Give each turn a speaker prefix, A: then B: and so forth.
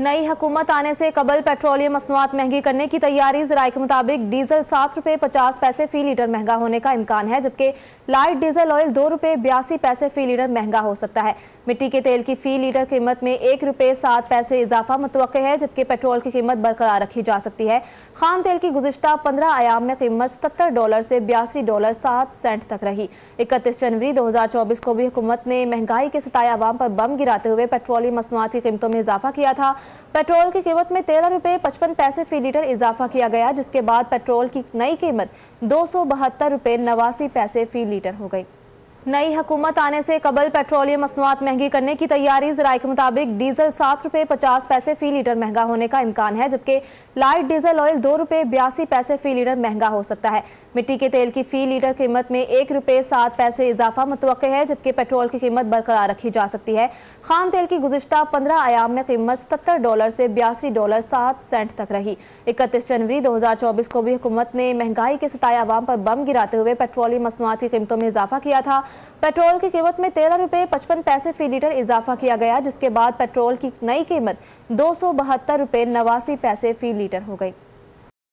A: नई हुकूमत आने से कबल पेट्रोलियम मसनूआत महंगी करने की तैयारी जराये के मुताबिक डीजल सात रुपये पचास पैसे फी लीटर महंगा होने का इम्कान है जबकि लाइट डीजल ऑयल दो रुपये बयासी पैसे फी लीटर महंगा हो सकता है मिट्टी के तेल की फी लीटर कीमत में एक रुपये सात पैसे इजाफा मतव है जबकि पेट्रोल की कीमत बरकरार रखी जा सकती है खाम तेल की गुजशत पंद्रह आयाम में कीमत सत्तर डॉलर से बयासी डॉलर सात सेंट तक रही इकतीस जनवरी दो हज़ार चौबीस को भी हुकूमत ने महंगाई के सताए आवाम पर बम गिराते हुए पेट्रोलियम मसनूआत की कीमतों में इजाफा किया था पेट्रोल की कीमत में तेरह रुपये पचपन पैसे फी लीटर इजाफा किया गया जिसके बाद पेट्रोल की नई कीमत दो सौ बहत्तर रुपये नवासी पैसे फी लीटर हो गई नई हुकूमत आने से कबल पेट्रोलियम मसनूआत महंगी करने की तैयारी जराए के मुताबिक डीजल सात रुपये पचास पैसे फी लीटर महंगा होने का इम्कान है जबकि लाइट डीजल ऑयल दो रुपये बयासी पैसे फी लीटर महंगा हो सकता है मिट्टी के तेल की फी लीटर कीमत में एक रुपये सात पैसे इजाफा मतव है जबकि पेट्रोल की कीमत बरकरार रखी जा सकती है खाम तेल की गुजशत पंद्रह आयाम में कीमत सतर डॉलर से बयासी डॉलर सात सेंट तक रही इकतीस जनवरी दो हज़ार चौबीस को भी हुकूमत ने महंगाई के सताए आवाम पर बम गिराते हुए पेट्रोलियम मसनूआत की कीमतों में इजाफा किया था पेट्रोल की कीमत में तेरह रुपये पचपन पैसे फी लीटर इजाफा किया गया जिसके बाद पेट्रोल की नई कीमत दो सौ बहत्तर रुपये नवासी पैसे फी लीटर हो गई